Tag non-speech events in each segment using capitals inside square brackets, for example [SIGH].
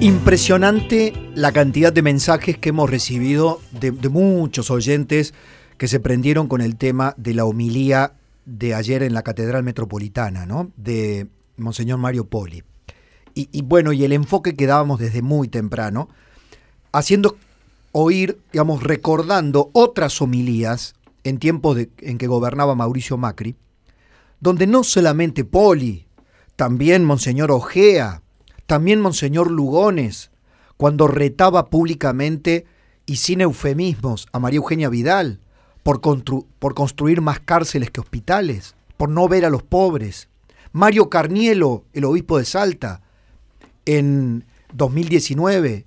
Impresionante la cantidad de mensajes que hemos recibido de, muchos oyentes que se prendieron con el tema de la homilía de ayer en la Catedral Metropolitana, ¿no? De Monseñor Mario Poli. Y, bueno, y el enfoque que dábamos desde muy temprano, haciendo oír, digamos, recordando otras homilías en tiempos en que gobernaba Mauricio Macri, donde no solamente Poli, también Monseñor Ojea, también Monseñor Lugones, cuando retaba públicamente y sin eufemismos a María Eugenia Vidal por, construir más cárceles que hospitales, por no ver a los pobres. Mario Carnielo, el obispo de Salta, en 2019,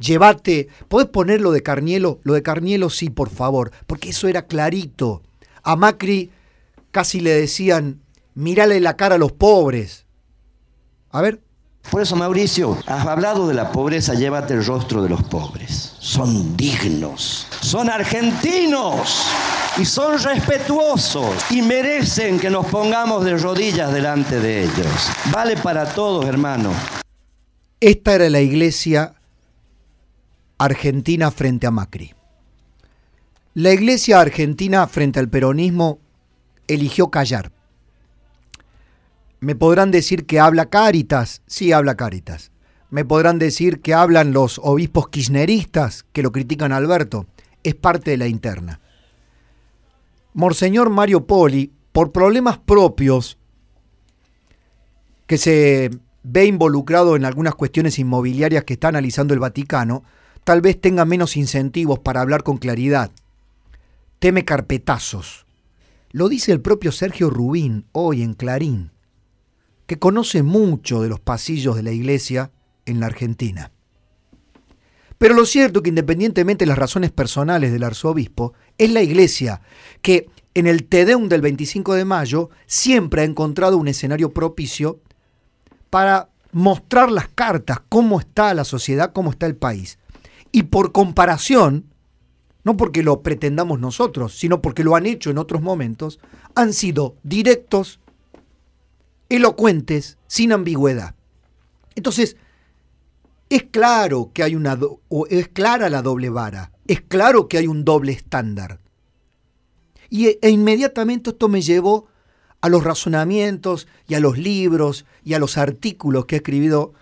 llévate, ¿podés poner lo de Carnielo? Lo de Carnielo sí, por favor, porque eso era clarito. A Macri casi le decían, mirale la cara a los pobres. A ver, por eso, Mauricio, has hablado de la pobreza, llévate el rostro de los pobres. Son dignos, son argentinos y son respetuosos y merecen que nos pongamos de rodillas delante de ellos. Vale para todos, hermano. Esta era la iglesia argentina frente a Macri. La iglesia argentina frente al peronismo eligió callar. Me podrán decir que habla Cáritas, sí habla Cáritas. Me podrán decir que hablan los obispos kirchneristas que lo critican Alberto. Es parte de la interna. Monseñor Mario Poli, por problemas propios que se ve involucrado en algunas cuestiones inmobiliarias que está analizando el Vaticano, tal vez tenga menos incentivos para hablar con claridad. Teme carpetazos. Lo dice el propio Sergio Rubín hoy en Clarín que conoce mucho de los pasillos de la iglesia en la Argentina. Pero lo cierto que independientemente de las razones personales del arzobispo, es la iglesia que en el Tedeum del 25 de mayo siempre ha encontrado un escenario propicio para mostrar las cartas, cómo está la sociedad, cómo está el país. Y por comparación, no porque lo pretendamos nosotros, sino porque lo han hecho en otros momentos, han sido directos, elocuentes, sin ambigüedad. Entonces, es claro que hay una es clara la doble vara, es claro que hay un doble estándar. Y e, e, inmediatamente esto me llevó a los razonamientos y a los libros y a los artículos que ha escrito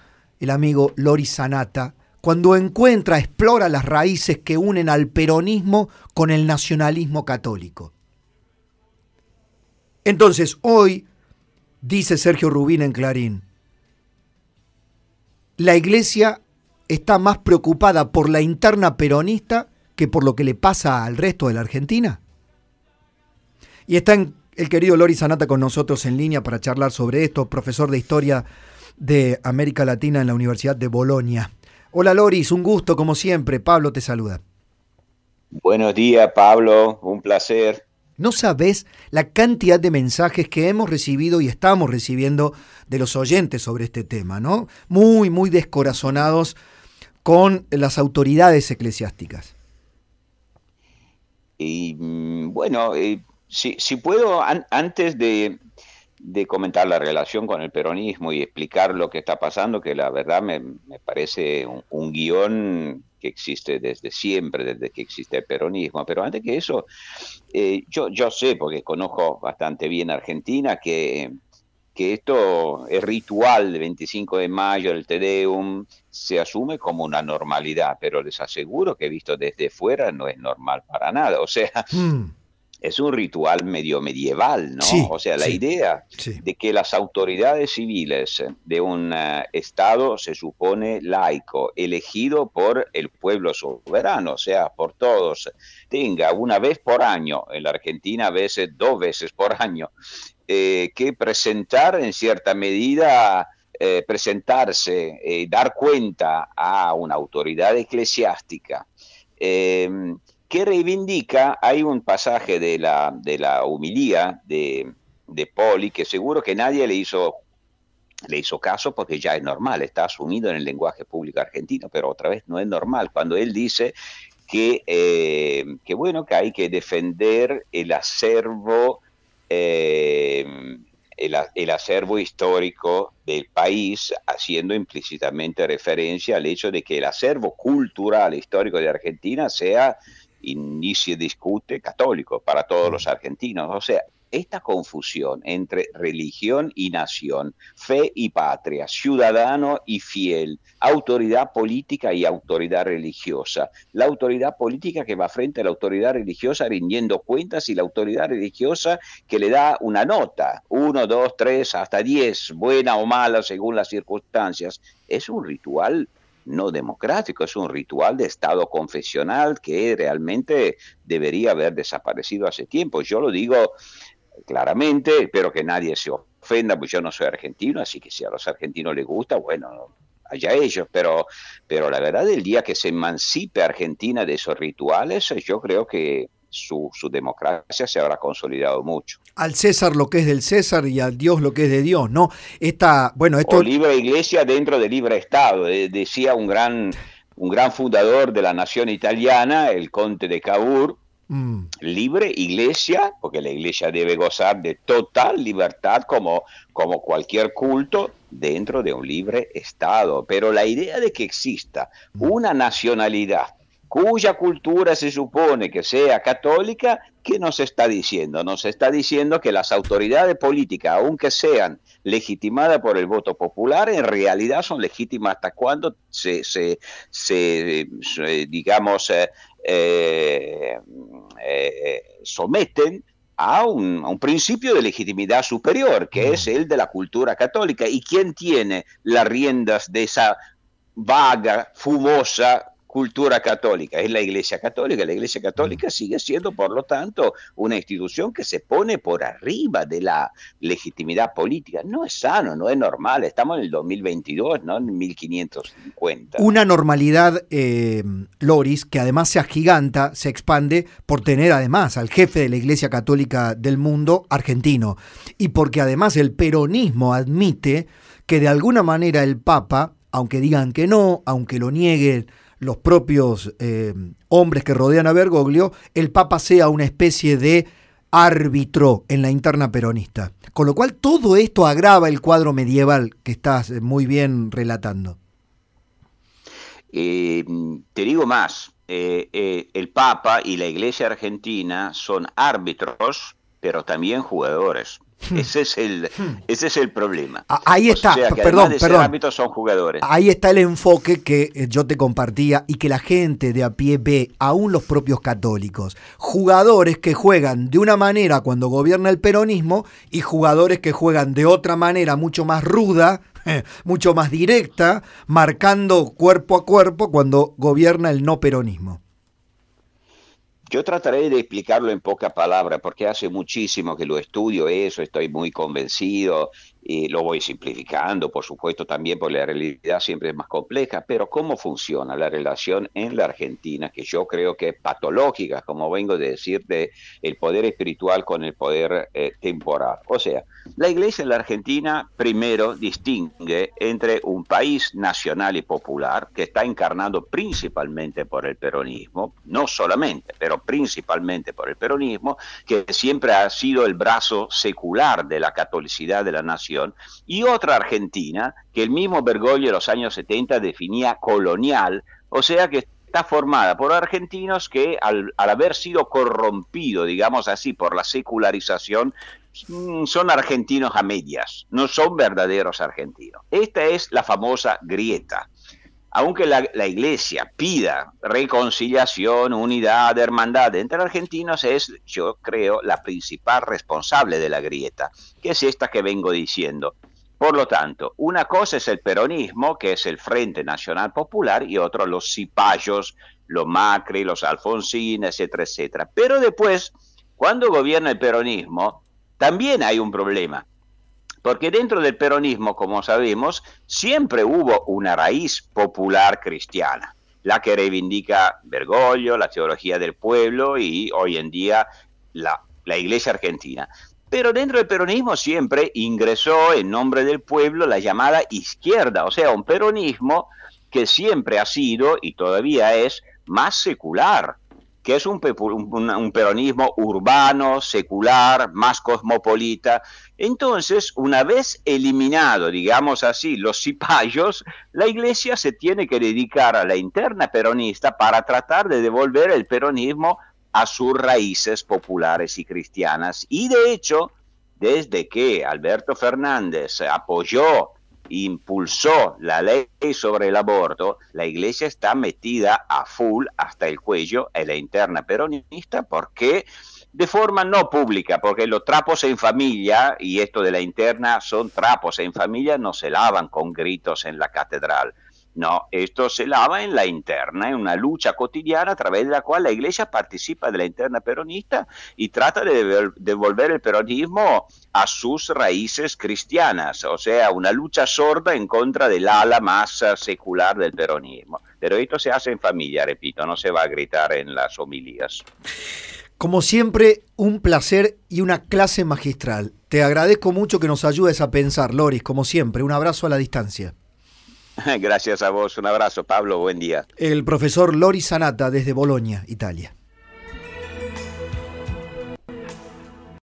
el amigo Lori Sanata, cuando encuentra, explora las raíces que unen al peronismo con el nacionalismo católico. Entonces, hoy dice Sergio Rubín en Clarín. La iglesia está más preocupada por la interna peronista que por lo que le pasa al resto de la Argentina. Y está el querido Loris Sanata con nosotros en línea para charlar sobre esto, profesor de historia de América Latina en la Universidad de Bolonia. Hola Loris, un gusto como siempre. Pablo te saluda. Buenos días Pablo, un placer. No sabes la cantidad de mensajes que hemos recibido y estamos recibiendo de los oyentes sobre este tema, ¿no? Muy, muy descorazonados con las autoridades eclesiásticas. Y bueno, eh, si, puedo, antes de, comentar la relación con el peronismo y explicar lo que está pasando, que la verdad me, parece un, un guión que existe desde siempre, desde que existe el peronismo. Pero antes que eso, eh, yo, yo sé, porque conozco bastante bien Argentina, que, que esto el ritual del 25 de mayo, el Tedeum, se asume como una normalidad, pero les aseguro que visto desde fuera no es normal para nada. O sea. Hmm es un ritual medio medieval, ¿no? o sea, la idea de que las autoridades civiles de un eh, Estado se supone laico, elegido por el pueblo soberano, o sea, por todos, tenga una vez por año, en la Argentina a veces dos veces por año, eh, que presentar en cierta medida... Eh, presentarse, y dar cuenta a una autoridad eclesiástica que reivindica, hay un pasaje de la, de la humilía de, Poli que seguro que nadie le hizo, le hizo caso porque ya es normal, está asumido en el lenguaje público argentino, pero otra vez no es normal cuando él dice que, eh, bueno, que hay que defender el acervo. Eh, el, acervo histórico del país, haciendo implícitamente referencia al hecho de que el acervo cultural histórico de Argentina sea inicie discute católico para todos los argentinos. O sea, esta confusión entre religión y nación, fe y patria, ciudadano y fiel, autoridad política y autoridad religiosa. La autoridad política que va frente a la autoridad religiosa rindiendo cuentas y la autoridad religiosa que le da una nota, uno, dos, tres, hasta diez, buena o mala según las circunstancias. Es un ritual no democrático, es un ritual de Estado confesional que realmente debería haber desaparecido hace tiempo. Yo lo digo claramente, espero que nadie se ofenda, pues yo no soy argentino, así que si a los argentinos les gusta, bueno, allá ellos, pero, pero la verdad el día que se emancipe Argentina de esos rituales, yo creo que su, democracia se habrá consolidado mucho. Al César lo que es del César y al Dios lo que es de Dios, ¿no? Esta, bueno, esto... O libre iglesia dentro de libre Estado, eh, decía un gran, un gran fundador de la nación italiana, el conte de Cavour, mm. libre iglesia, porque la iglesia debe gozar de total libertad como, como cualquier culto dentro de un libre Estado. Pero la idea de que exista mm. una nacionalidad cuya cultura se supone que sea católica, ¿qué nos está diciendo? Nos está diciendo que las autoridades políticas, aunque sean legitimadas por el voto popular, en realidad son legítimas hasta cuando se, digamos, eh, eh, eh, someten a un, a un, principio de legitimidad superior, que es el de la cultura católica. ¿Y quién tiene las riendas de esa vaga, fumosa cultura católica, es la Iglesia Católica. La Iglesia Católica mm. sigue siendo, por lo tanto, una institución que se pone por arriba de la legitimidad política. No es sano, no es normal. Estamos en el 2022, no en 1550. Una normalidad, eh, Loris, que además se agiganta, se expande por tener además al jefe de la Iglesia Católica del mundo argentino. Y porque además el peronismo admite que de alguna manera el Papa, aunque digan que no, aunque lo nieguen, los propios eh, hombres que rodean a Bergoglio, el Papa sea una especie de árbitro en la interna peronista. Con lo cual todo esto agrava el cuadro medieval que estás eh, muy bien relatando. Eh, te digo más, el Papa y la Iglesia Argentina son árbitros, pero también jugadores. Hmm. Ese es el, hmm. ese es el problema. Ah, ahí está, perdón, son jugadores. Ahí está el enfoque que eh, yo te compartía y que la gente de a pie ve, aún los propios católicos. Jugadores que juegan de una manera cuando gobierna el peronismo y jugadores que juegan de otra manera mucho más ruda, [LAUGHS] mucho más directa, marcando cuerpo a cuerpo cuando gobierna el no peronismo. Yo trataré de explicarlo en pocas palabras porque hace muchísimo que lo estudio eso, estoy muy convencido y lo voy simplificando, por supuesto, también porque la realidad siempre es más compleja, pero cómo funciona la relación en la Argentina, que yo creo que es patológica, como vengo de decir, de el poder espiritual con el poder eh, temporal. O sea, la Iglesia en la Argentina primero distingue entre un país nacional y popular, que está encarnado principalmente por el peronismo, no solamente, pero principalmente por el peronismo, que siempre ha sido el brazo secular de la catolicidad de la nación y otra Argentina, que el mismo Bergoglio en los años 70 definía colonial, o sea que está formada por argentinos que al, al haber sido corrompido, digamos así, por la secularización, mm, son argentinos a medias, no son verdaderos argentinos. Esta es la famosa grieta aunque la, Iglesia pida reconciliación, unidad, hermandad entre argentinos, es, yo creo, la principal responsable de la grieta, que es esta que vengo diciendo. Por lo tanto, una cosa es el peronismo, que es el Frente Nacional Popular, y otro los cipayos, los Macri, los Alfonsín, etcétera, etcétera. Pero después, cuando gobierna el peronismo, también hay un problema porque dentro del peronismo, como sabemos, siempre hubo una raíz popular cristiana, la que reivindica Bergoglio, la teología del pueblo y hoy en día la, Iglesia argentina. Pero dentro del peronismo siempre ingresó en nombre del pueblo la llamada izquierda, o sea, un peronismo que siempre ha sido y todavía es más secular, que es un, peronismo urbano, secular, más cosmopolita. Entonces, una vez eliminado, digamos así, los cipayos, la iglesia se tiene que dedicar a la interna peronista para tratar de devolver el peronismo a sus raíces populares y cristianas. Y de hecho, desde que Alberto Fernández apoyó impulsó la ley sobre el aborto, la iglesia está metida a full hasta el cuello en la interna peronista porque de forma no pública, porque los trapos en familia, y esto de la interna son trapos en familia, no se lavan con gritos en la catedral. No, esto se lava en la interna, en una lucha cotidiana a través de la cual la Iglesia participa de la interna peronista y trata de devolver el peronismo a sus raíces cristianas, o sea, una lucha sorda en contra del ala más eh, secular del peronismo. Pero esto se hace en familia, repito, no se va a gritar en las homilías. Como siempre, un placer y una clase magistral. Te agradezco mucho que nos ayudes a pensar, Loris, como siempre. Un abrazo a la distancia. [LAUGHS] Gracias a vos, un abrazo Pablo, buen día. El profesor Lori Sanata desde Bolonia, Italia.